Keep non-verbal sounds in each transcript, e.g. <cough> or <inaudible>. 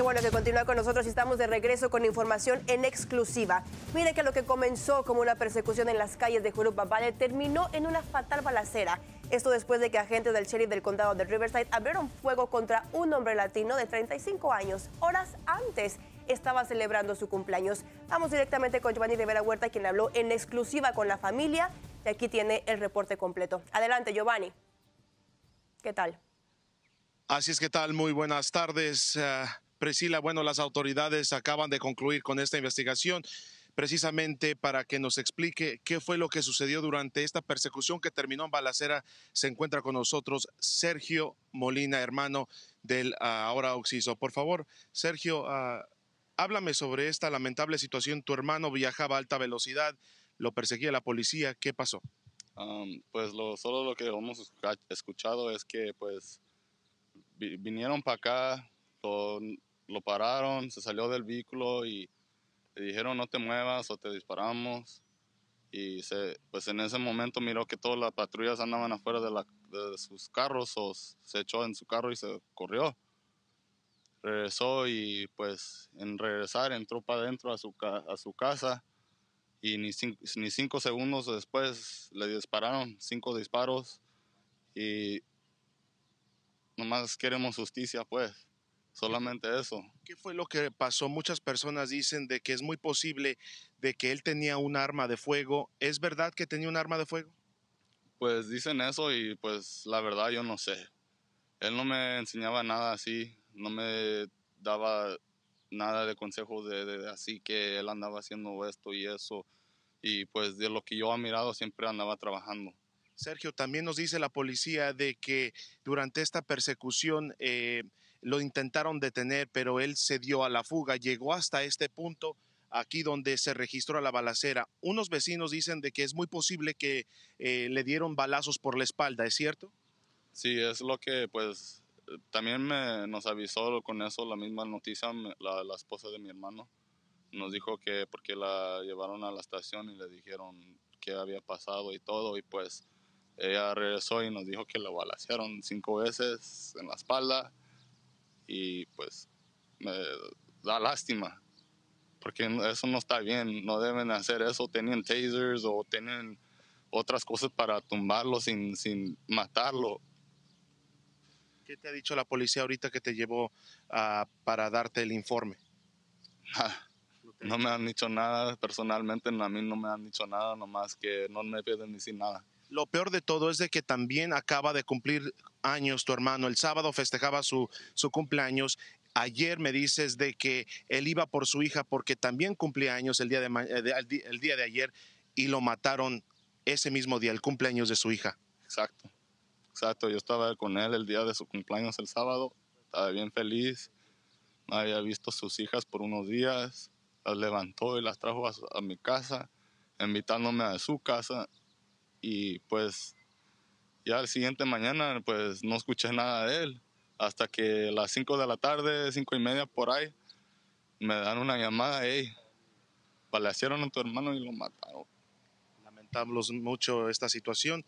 Y bueno que continúa con nosotros y estamos de regreso con información en exclusiva. Mire que lo que comenzó como una persecución en las calles de Jurupa Valley terminó en una fatal balacera. Esto después de que agentes del sheriff del condado de Riverside abrieron fuego contra un hombre latino de 35 años, horas antes estaba celebrando su cumpleaños. Vamos directamente con Giovanni Rivera Huerta, quien habló en exclusiva con la familia. Y aquí tiene el reporte completo. Adelante, Giovanni. ¿Qué tal? Así es, ¿qué tal? Muy buenas tardes. Eh, Priscila, bueno, las autoridades acaban de concluir con esta investigación precisamente para que nos explique qué fue lo que sucedió durante esta persecución que terminó en balacera. Se encuentra con nosotros Sergio Molina, hermano del ah, ahora Oxiso. Por favor, Sergio, ah, háblame sobre esta lamentable situación. Tu hermano viajaba a alta velocidad, lo perseguía la policía. ¿Qué pasó? pues lo, solo lo que hemos escuchado es que pues vinieron para acá, con lo pararon, se salió del vehículo y le dijeron no te muevas o te disparamos. Y se, pues en ese momento miró que todas las patrullas andaban afuera de, sus carros o se echó en su carro y se corrió. Regresó y pues en regresar entró para adentro a su, a su casa y ni ni cinco segundos después le dispararon cinco disparos y nomás queremos justicia pues. Solamente eso. ¿Qué fue lo que pasó? Muchas personas dicen de que es muy posible de que él tenía un arma de fuego. ¿Es verdad que tenía un arma de fuego? Pues dicen eso y pues la verdad yo no sé. Él no me enseñaba nada así, no me daba nada de consejo de, así que él andaba haciendo esto y eso. Y pues de lo que yo ha mirado siempre andaba trabajando. Sergio, también nos dice la policía de que durante esta persecución eh, lo intentaron detener, pero él se dio a la fuga, llegó hasta este punto aquí donde se registró la balacera. Unos vecinos dicen de que es muy posible que eh, le dieron balazos por la espalda, ¿es cierto? Sí, es lo que pues eh, también nos avisó con eso la misma noticia la, esposa de mi hermano. Nos dijo que porque la llevaron a la estación y le dijeron qué había pasado y todo y pues ella regresó y nos dijo que la balacearon cinco veces en la espalda y pues me da lástima porque eso no está bien, no deben hacer eso, tenían tasers o tienen otras cosas para tumbarlo sin, sin matarlo. ¿Qué te ha dicho la policía ahorita que te llevó ah, para darte el informe? <laughs> no me han dicho nada, personalmente a mí no me han dicho nada, nomás que no me piden decir nada. Lo peor de todo es de que también acaba de cumplir años tu hermano. El sábado festejaba su, su cumpleaños ayer me dices de que él iba por su hija porque también cumplía años el día de, eh, el día de ayer y lo mataron ese mismo día, el cumpleaños de su hija. Exacto, exacto. Yo estaba con él el día de su cumpleaños el sábado, estaba bien feliz, no había visto sus hijas por unos días, las levantó y las trajo a mi casa, invitándome a su casa y pues ya al siguiente mañana pues no escuché nada de él hasta que a las 5 de la tarde, 5 y media por ahí, me dan una llamada, y balacearon a tu hermano y lo mataron. Lamentamos mucho esta situación.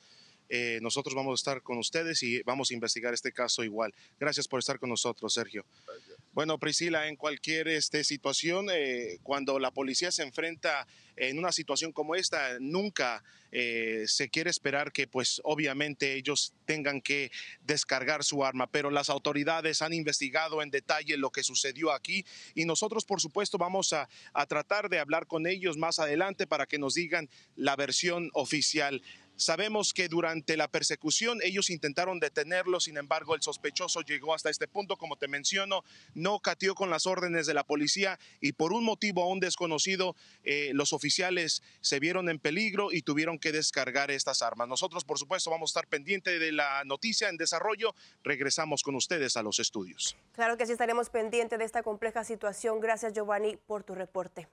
Eh, nosotros vamos a estar con ustedes y vamos a investigar este caso igual. Gracias por estar con nosotros, Sergio. Gracias. Bueno, Priscila, en cualquier este, situación, eh, cuando la policía se enfrenta en una situación como esta, nunca eh, se quiere esperar que, pues, obviamente ellos tengan que descargar su arma, pero las autoridades han investigado en detalle lo que sucedió aquí y nosotros, por supuesto, vamos a, a tratar de hablar con ellos más adelante para que nos digan la versión oficial Sabemos que durante la persecución ellos intentaron detenerlo, sin embargo el sospechoso llegó hasta este punto, como te menciono, no cateó con las órdenes de la policía y por un motivo aún desconocido eh, los oficiales se vieron en peligro y tuvieron que descargar estas armas. Nosotros por supuesto vamos a estar pendiente de la noticia en desarrollo, regresamos con ustedes a los estudios. Claro que sí estaremos pendientes de esta compleja situación. Gracias Giovanni por tu reporte.